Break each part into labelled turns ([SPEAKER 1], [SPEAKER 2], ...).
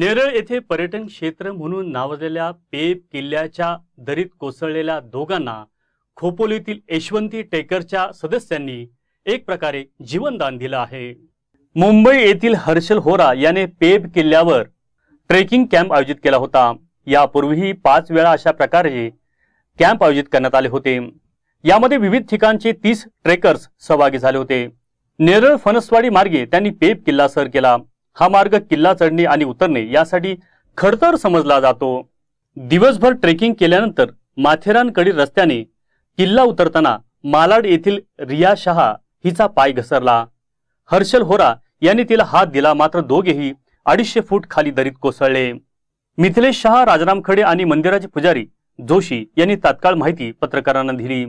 [SPEAKER 1] नेरळ येथे पर्यटन क्षेत्र म्हणून नावलेल्या पेब किल्ल्याच्या दरीत कोसळलेल्या दोघांना खोपोलीतील यशवंती टेकरच्या सदस्यांनी एक प्रकारे जीवनदान दिलं आहे मुंबई येथील हर्षल होरा याने पेब किल्ल्यावर ट्रेकिंग कॅम्प आयोजित केला होता यापूर्वीही पाच वेळा अशा प्रकारे कॅम्प आयोजित करण्यात आले होते यामध्ये विविध ठिकाणचे तीस ट्रेकर्स सहभागी झाले होते नेरळ फणसवाडी मार्गे त्यांनी पेब किल्ला सर केला हा मार्ग किल्ला चढणे आणि उतरणे यासाठी खडतर समजला जातो दिवसभर ट्रेकिंग केल्यानंतर माथेरानकडील रस्त्याने किल्ला उतरताना मालाड येथील रिया शहा हिचा पाय घसरला हर्षल होरा यांनी तिला हात दिला मात्र दोघेही अडीचशे फूट खाली दरीत कोसळले मिथिलेश शहा राजाराम खडे आणि मंदिराचे पुजारी जोशी यांनी तात्काळ माहिती पत्रकारांना दिली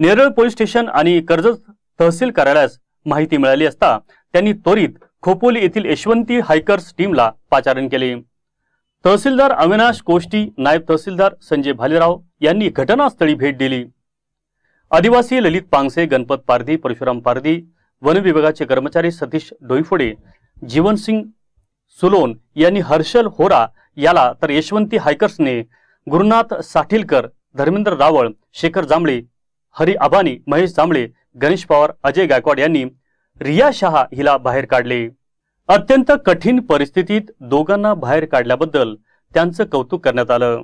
[SPEAKER 1] नेरळ पोलीस स्टेशन आणि कर्जत तहसील कार्यालयास माहिती मिळाली असता त्यांनी त्वरित खोपोली येथील यशवंती हायकर्स टीमला पाचारण केले तहसीलदार अविनाश कोष्टी नायब तहसीलदार संजय भालेराव यांनी घटनास्थळी भेट दिली आदिवासी ललित पांगसे गणपत पारधी परशुराम पारधी वन विभागाचे कर्मचारी सतीश डोईफोडे जीवनसिंग सुलोन यांनी हर्षल होरा याला तर यशवंती हायकर्सने गुरुनाथ साठिलकर धर्मेंद्र रावळ शेखर जांभळे हरी आबानी महेश जांभळे गणेश पवार अजय गायकवाड यांनी रिया शहा हिला बाहेर काढले अत्यंत कठीण परिस्थितीत दोघांना बाहेर काढल्याबद्दल त्यांचं कौतुक करण्यात आलं